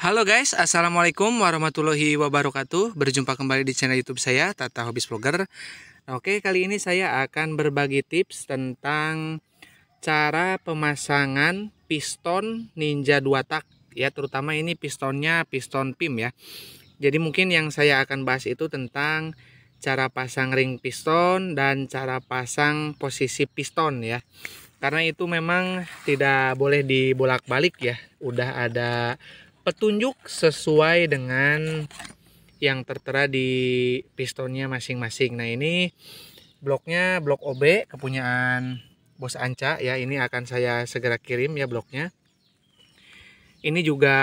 Halo guys, Assalamualaikum warahmatullahi wabarakatuh Berjumpa kembali di channel youtube saya, Tata Hobbies Vlogger nah, Oke, kali ini saya akan berbagi tips tentang Cara pemasangan piston Ninja 2 tak Ya, terutama ini pistonnya piston PIM ya Jadi mungkin yang saya akan bahas itu tentang Cara pasang ring piston dan cara pasang posisi piston ya karena itu memang tidak boleh dibolak-balik ya udah ada petunjuk sesuai dengan yang tertera di pistonnya masing-masing. Nah ini bloknya blok OB kepunyaan bos Anca ya. Ini akan saya segera kirim ya bloknya. Ini juga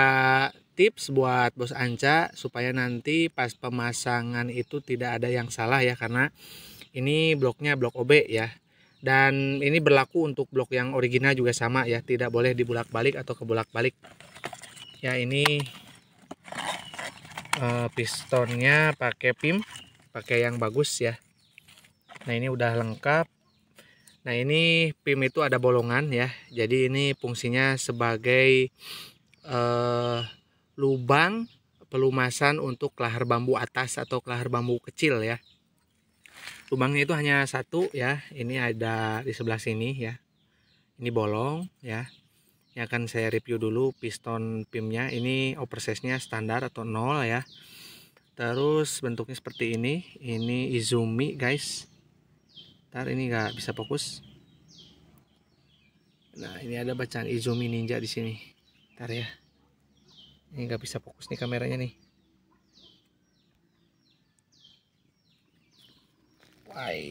tips buat bos Anca supaya nanti pas pemasangan itu tidak ada yang salah ya karena ini bloknya blok OB ya dan ini berlaku untuk blok yang original juga sama ya tidak boleh dibulak-balik atau kebulak balik ya ini uh, pistonnya pakai pim pakai yang bagus ya nah ini udah lengkap nah ini pim itu ada bolongan ya jadi ini fungsinya sebagai uh, lubang pelumasan untuk lahar bambu atas atau lahar bambu kecil ya lubangnya itu hanya satu ya ini ada di sebelah sini ya ini bolong ya ini akan saya review dulu piston pimnya ini oversize-nya standar atau nol ya terus bentuknya seperti ini ini Izumi guys ntar ini nggak bisa fokus nah ini ada bacaan Izumi Ninja di sini ntar ya ini nggak bisa fokus nih kameranya nih Wai.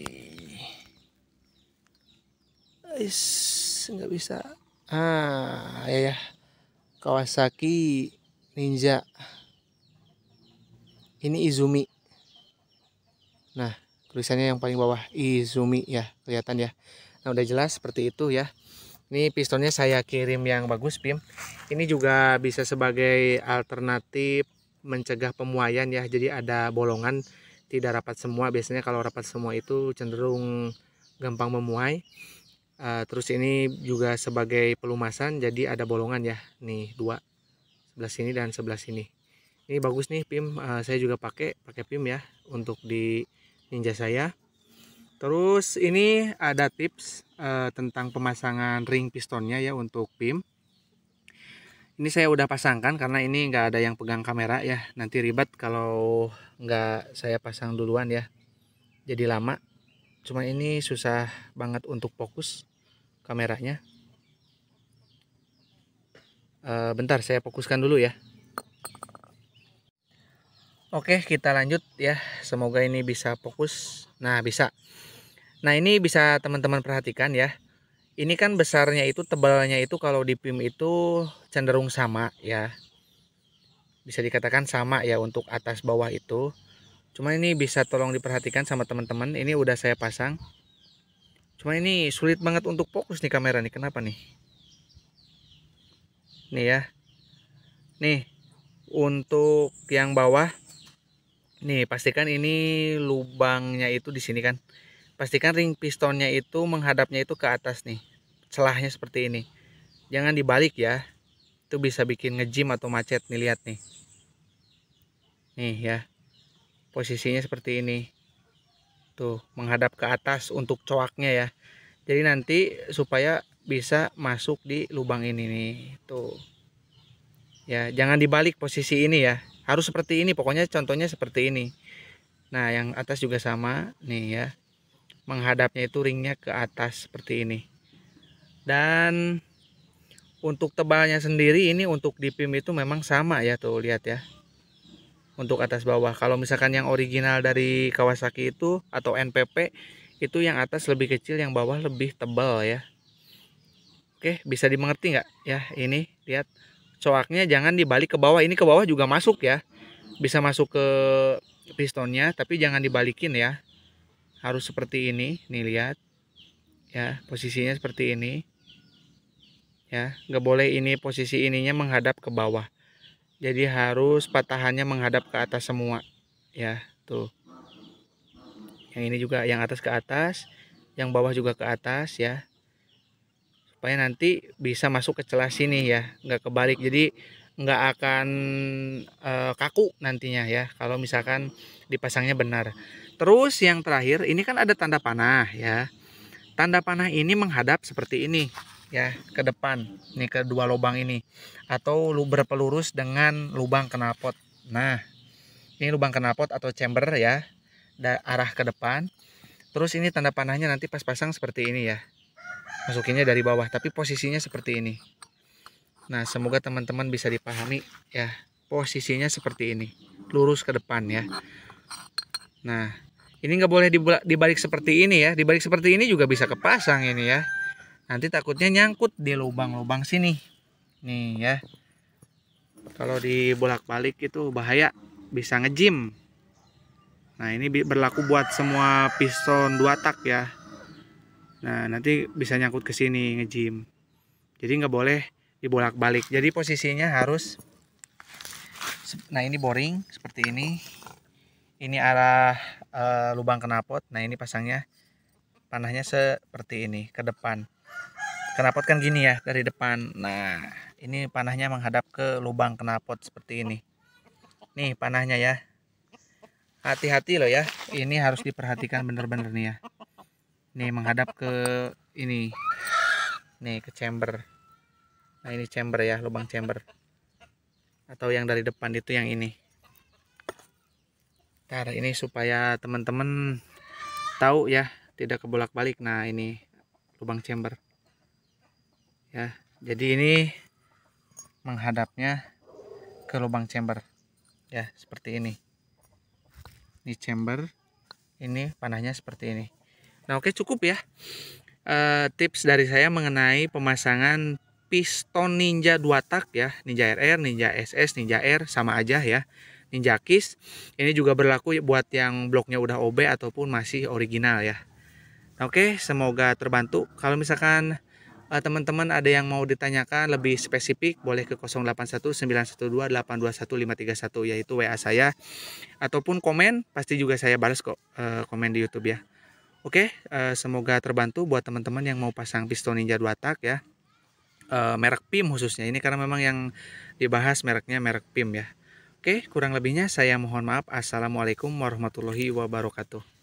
Guys, nggak bisa ah ya, ya Kawasaki Ninja ini Izumi nah tulisannya yang paling bawah Izumi ya kelihatan ya nah udah jelas seperti itu ya ini pistonnya saya kirim yang bagus Pim ini juga bisa sebagai alternatif mencegah pemuaian ya jadi ada bolongan tidak rapat semua biasanya kalau rapat semua itu cenderung gampang memuai Eh, terus ini juga sebagai pelumasan jadi ada bolongan ya nih dua sebelah sini dan sebelah sini ini bagus nih pim uh, saya juga pakai pakai pim ya untuk di ninja saya terus ini ada tips uh, tentang pemasangan ring pistonnya ya untuk pim ini saya udah pasangkan karena ini nggak ada yang pegang kamera ya nanti ribet kalau nggak saya pasang duluan ya jadi lama Cuma ini susah banget untuk fokus kameranya. E, bentar saya fokuskan dulu ya. Oke kita lanjut ya. Semoga ini bisa fokus. Nah bisa. Nah ini bisa teman-teman perhatikan ya. Ini kan besarnya itu tebalnya itu kalau di PIM itu cenderung sama ya. Bisa dikatakan sama ya untuk atas bawah itu. Cuma ini bisa tolong diperhatikan sama teman-teman ini udah saya pasang Cuma ini sulit banget untuk fokus nih kamera nih kenapa nih nih ya nih untuk yang bawah nih pastikan ini lubangnya itu di sini kan pastikan ring pistonnya itu menghadapnya itu ke atas nih celahnya seperti ini jangan dibalik ya itu bisa bikin ngejim atau macet nih lihat nih nih ya posisinya seperti ini tuh menghadap ke atas untuk coaknya ya jadi nanti supaya bisa masuk di lubang ini nih tuh ya jangan dibalik posisi ini ya harus seperti ini pokoknya contohnya seperti ini nah yang atas juga sama nih ya menghadapnya itu ringnya ke atas seperti ini dan untuk tebalnya sendiri ini untuk dipim itu memang sama ya tuh lihat ya untuk atas bawah kalau misalkan yang original dari Kawasaki itu atau NPP itu yang atas lebih kecil yang bawah lebih tebal ya Oke bisa dimengerti nggak ya ini lihat coaknya jangan dibalik ke bawah ini ke bawah juga masuk ya bisa masuk ke pistonnya tapi jangan dibalikin ya harus seperti ini nih lihat ya posisinya seperti ini ya nggak boleh ini posisi ininya menghadap ke bawah jadi harus patahannya menghadap ke atas semua ya tuh yang ini juga yang atas ke atas yang bawah juga ke atas ya supaya nanti bisa masuk ke celah sini ya nggak kebalik jadi nggak akan e, kaku nantinya ya kalau misalkan dipasangnya benar terus yang terakhir ini kan ada tanda panah ya tanda panah ini menghadap seperti ini ya ke depan nih kedua lubang ini atau lu berpelurus dengan lubang knalpot nah ini lubang knalpot atau chamber ya arah ke depan terus ini tanda panahnya nanti pas pasang seperti ini ya masukinnya dari bawah tapi posisinya seperti ini nah semoga teman-teman bisa dipahami ya posisinya seperti ini lurus ke depan ya nah ini nggak boleh dibalik seperti ini ya dibalik seperti ini juga bisa kepasang ini ya nanti takutnya nyangkut di lubang-lubang sini nih ya kalau di bolak balik itu bahaya bisa ngejim nah ini berlaku buat semua piston dua tak ya nah nanti bisa nyangkut ke sini ngejim jadi nggak boleh dibolak-balik jadi posisinya harus nah ini boring seperti ini ini arah uh, lubang kenapot nah ini pasangnya panahnya seperti ini ke depan Kenapot kan gini ya dari depan nah ini panahnya menghadap ke lubang kenapot seperti ini nih panahnya ya hati-hati loh ya ini harus diperhatikan bener-bener nih ya nih menghadap ke ini nih ke chamber nah ini chamber ya lubang chamber atau yang dari depan itu yang ini Karena ini supaya teman-teman tahu ya tidak kebolak-balik nah ini lubang chamber ya jadi ini menghadapnya ke lubang chamber ya seperti ini ini chamber ini panahnya seperti ini nah oke cukup ya e, tips dari saya mengenai pemasangan piston Ninja 2 tak ya Ninja RR, Ninja SS, Ninja R sama aja ya Ninja Kiss ini juga berlaku buat yang bloknya udah OB ataupun masih original ya Oke, semoga terbantu. Kalau misalkan eh, teman-teman ada yang mau ditanyakan lebih spesifik boleh ke 081912821531 yaitu WA saya ataupun komen pasti juga saya balas kok eh, komen di YouTube ya. Oke, eh, semoga terbantu buat teman-teman yang mau pasang piston Ninja 2 tak ya. merek PIM khususnya ini karena memang yang dibahas mereknya merek PIM ya. Oke, kurang lebihnya saya mohon maaf. Assalamualaikum warahmatullahi wabarakatuh.